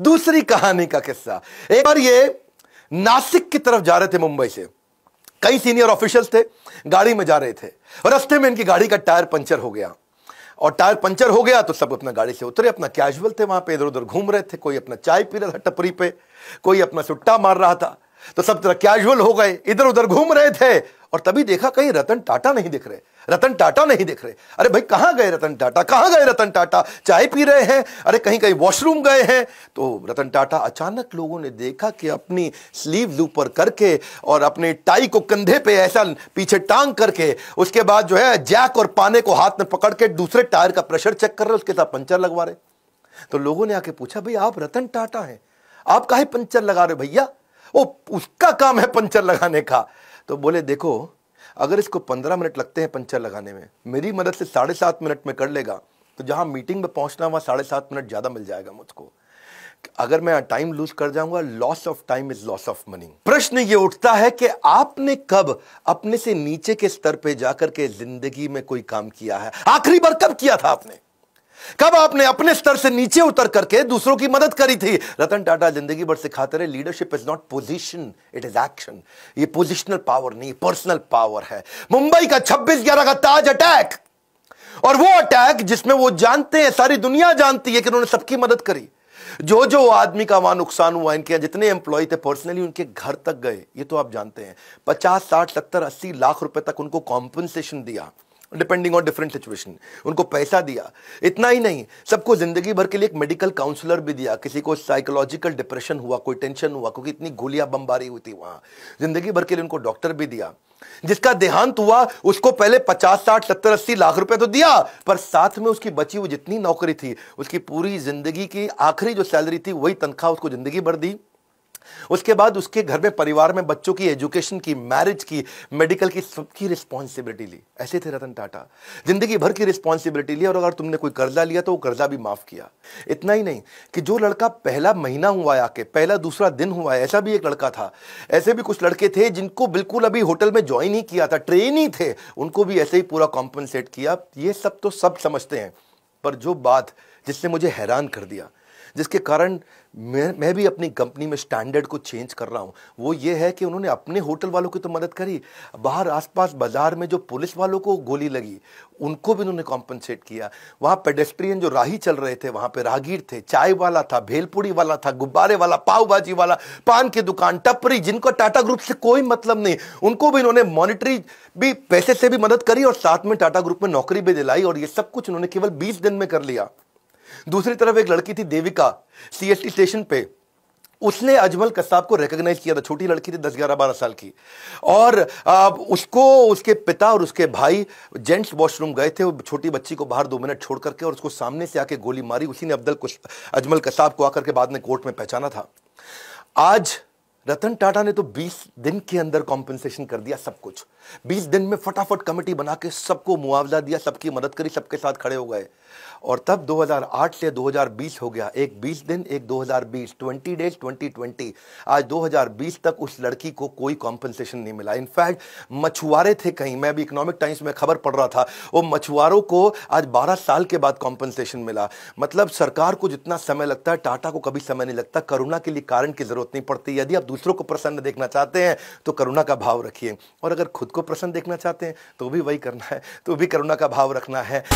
दूसरी कहानी का किस्सा एक बार ये नासिक की तरफ जा रहे थे मुंबई से कई सीनियर ऑफिशियल्स थे गाड़ी में जा रहे थे रस्ते में इनकी गाड़ी का टायर पंचर हो गया और टायर पंचर हो गया तो सब अपना गाड़ी से उतरे अपना कैजुअल थे वहां पे इधर उधर घूम रहे थे कोई अपना चाय पी रहा था टपरी पे कोई अपना सुट्टा मार रहा था तो सब तरह कैजुअल हो गए इधर उधर घूम रहे थे और तभी देखा कहीं रतन टाटा नहीं दिख रहे रतन टाटा नहीं दिख रहे अरे भाई कहां गए रतन टाटा कहां गए रतन टाटा चाय पी रहे हैं अरे कहीं कहीं वॉशरूम गए हैं तो रतन टाटा अचानक लोगों ने देखा कि अपनी स्लीव ऊपर करके और अपने टाई को कंधे पे ऐसा पीछे टांग करके उसके बाद जो है जैक और पाने को हाथ में पकड़ के दूसरे टायर का प्रेशर चेक कर रहे उसके साथ पंचर लगवा रहे तो लोगों ने आके पूछा भाई आप रतन टाटा हैं आप काहे पंचर लगा रहे भैया वो उसका काम है पंचर लगाने का तो बोले देखो अगर इसको पंद्रह मिनट लगते हैं पंचर लगाने में मेरी मदद से साढ़े सात मिनट में कर लेगा तो जहां मीटिंग में पहुंचना वहां साढ़े सात मिनट ज़्यादा मिल जाएगा मुझको अगर मैं टाइम लूज कर जाऊंगा loss of time is loss of money प्रश्न ये उठता है कि आपने कब अपने से नीचे के स्तर पे जाकर के जिंदगी में कोई काम किया है आखिरी बार कब किया था आपने कब आपने अपने स्तर से नीचे उतर करके दूसरों की मदद करी थी रतन टाटा जिंदगी भर सिखाते रहे leadership is not position it is action ये पोजिशनल पावर नहीं पर्सनल पावर है मुंबई का छब्बीस ग्यारह का ताज अटैक और वो अटैक जिसमें वो जानते हैं सारी दुनिया जानती है कि उन्होंने सबकी मदद करी जो जो आदमी का वहां नुकसान हुआ इनके जितने एम्प्लॉय थे पर्सनली उनके घर तक गए ये तो आप जानते हैं पचास साठ सत्तर अस्सी लाख रुपए तक उनको कॉम्पनसेशन दिया डिपेंडिंग ऑन डिफरेंट सिचुएशन उनको पैसा दिया इतना ही नहीं सबको ज़िंदगी भर के लिए एक मेडिकल काउंसलर भी दिया किसी को साइकोलॉजिकल डिप्रेशन हुआ कोई टेंशन हुआ क्योंकि इतनी गोलियां बमबारी हुई थी वहां ज़िंदगी भर के लिए उनको डॉक्टर भी दिया जिसका देहांत हुआ उसको पहले पचास साठ सत्तर अस्सी लाख रुपए तो दिया पर साथ में उसकी बची हुई जितनी नौकरी थी उसकी पूरी ज़िंदगी की आखिरी जो सैलरी थी वही तनख्वाह उसको ज़िंदगी भर दी उसके बाद उसके घर में परिवार में बच्चों की एजुकेशन की मैरिज की मेडिकल की सबकी रिस्पॉन्सिबिलिटी ली ऐसे थे रतन टाटा जिंदगी भर की रिस्पॉन्सिबिलिटी ली और अगर तुमने कोई कर्जा लिया तो वो कर्जा भी माफ किया इतना ही नहीं कि जो लड़का पहला महीना हुआ है आके पहला दूसरा दिन हुआ है ऐसा भी एक लड़का था ऐसे भी कुछ लड़के थे जिनको बिल्कुल अभी होटल में ज्वाइन ही किया था ट्रेन ही थे उनको भी ऐसे ही पूरा कॉम्पनसेट किया ये सब तो सब समझते हैं पर जो बात जिसने मुझे हैरान कर दिया जिसके कारण मैं मैं भी अपनी कंपनी में स्टैंडर्ड को चेंज कर रहा हूँ वो ये है कि उन्होंने अपने होटल वालों की तो मदद करी बाहर आसपास बाजार में जो पुलिस वालों को गोली लगी उनको भी उन्होंने कॉम्पनसेट किया वहाँ पेडेस्ट्रियन जो राही चल रहे थे वहाँ पे राहगीर थे चाय वाला था भेलपुड़ी वाला था गुब्बारे वाला पाव भाजी वाला पान की दुकान टपरी जिनको टाटा ग्रुप से कोई मतलब नहीं उनको भी इन्होंने मॉनिटरी भी पैसे से भी मदद करी और साथ में टाटा ग्रुप में नौकरी भी दिलाई और ये सब कुछ उन्होंने केवल बीस दिन में कर लिया दूसरी तरफ एक लड़की थी देविका सीएसटी स्टेशन पे उसने अजमल कस्साब को रिकग्नाइज किया था छोटी लड़की थी दस ग्यारह बारह साल की और आप उसको उसके पिता और उसके भाई जेंट्स वॉशरूम गए थे छोटी बच्ची को बाहर दो मिनट छोड़ करके और उसको सामने से आके गोली मारी उसी ने अब्दुल अजमल कसाब को आकर के बाद में कोर्ट में पहचाना था आज रतन टाटा ने तो 20 दिन के अंदर कॉम्पनसेशन कर दिया सब कुछ 20 दिन में फटाफट कमेटी बना के सबको मुआवजा दिया सबकी मदद करी सबके साथ खड़े हो गए और तब 2008 से 2020 हो गया एक 20 दिन एक 2020 20 डेज 2020 आज 2020 तक उस लड़की को कोई कॉम्पनसेशन नहीं मिला इनफैक्ट मछुआरे थे कहीं मैं अभी इकोनॉमिक टाइम्स में खबर पढ़ रहा था वो मछुआरों को आज बारह साल के बाद कॉम्पनसेशन मिला मतलब सरकार को जितना समय लगता है टाटा को कभी समय नहीं लगता करुणा के लिए कारण की जरूरत नहीं पड़ती यदि आप दूसरों को प्रसन्न देखना चाहते हैं तो करुणा का भाव रखिए और अगर खुद को प्रसन्न देखना चाहते हैं तो भी वही करना है तो भी करुणा का भाव रखना है